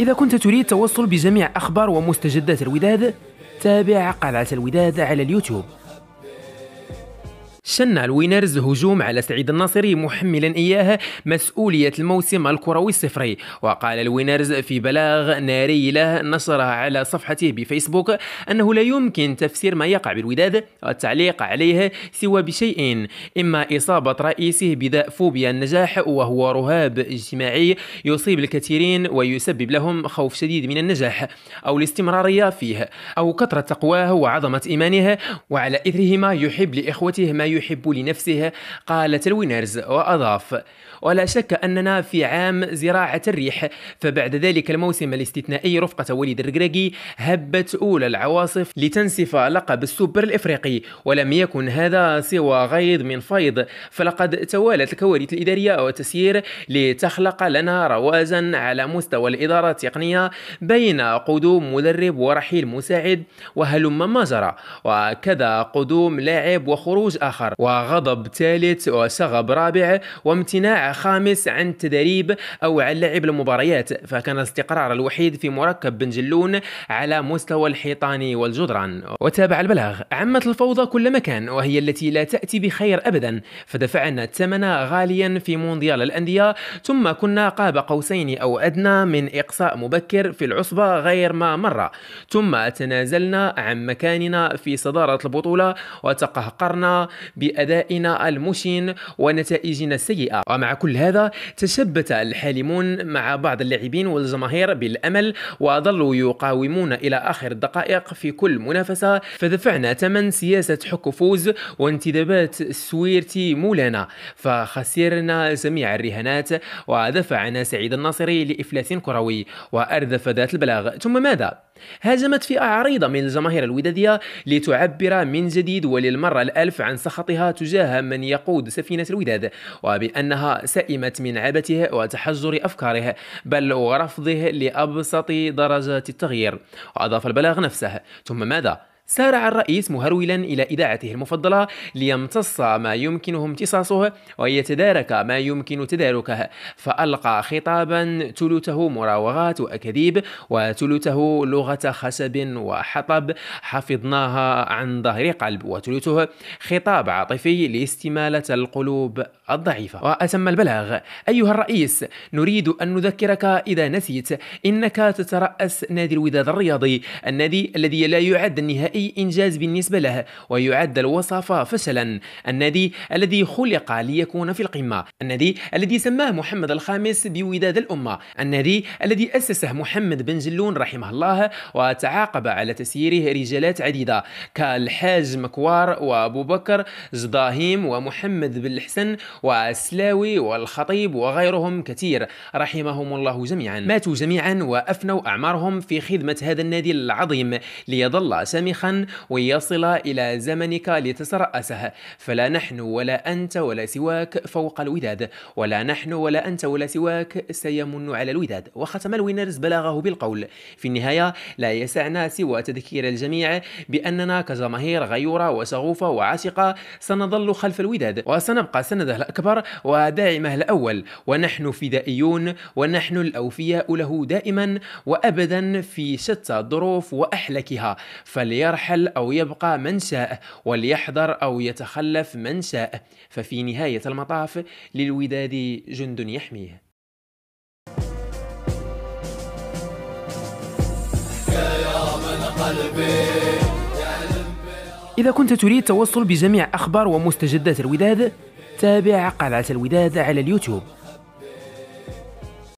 إذا كنت تريد التوصل بجميع أخبار ومستجدات الوداد تابع قناة الوداد على اليوتيوب شن الوينرز هجوم على سعيد الناصري محملا إياه مسؤولية الموسم الكروي الصفري وقال الوينرز في بلاغ ناري له نشره على صفحته بفيسبوك أنه لا يمكن تفسير ما يقع بالوداد والتعليق عليه سوى بشيء إما إصابة رئيسه بداء فوبيا النجاح وهو رهاب اجتماعي يصيب الكثيرين ويسبب لهم خوف شديد من النجاح أو الاستمرارية فيه أو كثرة تقواه وعظمة إيمانه وعلى إثرهما يحب لإخوته ما يحب لنفسه قال تلوينرز وأضاف ولا شك أننا في عام زراعة الريح فبعد ذلك الموسم الاستثنائي رفقة وليد الرقراقي هبت أولى العواصف لتنسف لقب السوبر الإفريقي ولم يكن هذا سوى غيض من فيض فلقد توالت الكوارث الإدارية والتسيير لتخلق لنا روازا على مستوى الإدارة التقنية بين قدوم مدرب ورحيل مساعد وهلم ما جرى وكذا قدوم لاعب وخروج آخر آخر وغضب ثالث وسغب رابع وامتناع خامس عن التدريب أو عن لعب المباريات فكان الاستقرار الوحيد في مركب بن جلون على مستوى الحيطان والجدران وتابع البلاغ عمت الفوضى كل مكان وهي التي لا تأتي بخير أبدا فدفعنا الثمن غاليا في مونديال الأندية ثم كنا قاب قوسين أو أدنى من إقصاء مبكر في العصبة غير ما مرة ثم تنازلنا عن مكاننا في صدارة البطولة وتقهقرنا بأدائنا المشين ونتائجنا السيئة ومع كل هذا تشبت الحالمون مع بعض اللاعبين والجماهير بالأمل وظلوا يقاومون إلى آخر الدقائق في كل منافسة فدفعنا ثمن سياسة حك فوز وانتدابات سويرتي مولانا فخسرنا جميع الرهانات ودفعنا سعيد الناصري لإفلاس كروي وأردف ذات البلاغ ثم ماذا؟ هزمت فئة عريضة من الجماهير الودادية لتعبر من جديد وللمرة الألف عن سخطها تجاه من يقود سفينة الوداد وبأنها سئمت من عبثه وتحجر أفكاره بل ورفضه لأبسط درجات التغيير وأضاف البلاغ نفسه ثم ماذا؟ سارع الرئيس مهرولا إلى إذاعته المفضلة ليمتص ما يمكنه امتصاصه ويتدارك ما يمكن تداركه فألقى خطابا ثلثه مراوغات وأكاذيب وثلثه لغة خسب وحطب حفظناها عن ظهر قلب وثلثه خطاب عاطفي لاستمالة القلوب الضعيفة وأتم البلاغ أيها الرئيس نريد أن نذكرك إذا نسيت إنك تترأس نادي الوداد الرياضي النادي الذي لا يعد نهائي أي إنجاز بالنسبة له ويعد الوصف فشلا النادي الذي خلق ليكون في القمة النادي الذي سماه محمد الخامس بوداد الأمة النادي الذي أسسه محمد بن جلون رحمه الله وتعاقب على تسييره رجالات عديدة كالحاج مكوار وأبو بكر زداهيم ومحمد بن الحسن والسلاوي والخطيب وغيرهم كثير رحمهم الله جميعا ماتوا جميعا وأفنوا أعمارهم في خدمة هذا النادي العظيم ليظل شامخا ويصل إلى زمنك لتترأسه فلا نحن ولا أنت ولا سواك فوق الوداد ولا نحن ولا أنت ولا سواك سيمن على الوداد وختم الوينرز بلاغه بالقول في النهاية لا يسعنا سوى تذكير الجميع بأننا كجماهير غيورة وشغوفة وعاشقة سنظل خلف الوداد وسنبقى سنده الأكبر وداعمه الأول ونحن فدائيون ونحن الأوفياء له دائما وأبدا في شتى الظروف وأحلكها فليرى يرحل أو يبقى من ساء وليحضر أو يتخلف من ساء ففي نهاية المطاف للوداد جند يحميه إذا كنت تريد التوصل بجميع أخبار ومستجدات الوداد تابع قلعة الوداد على اليوتيوب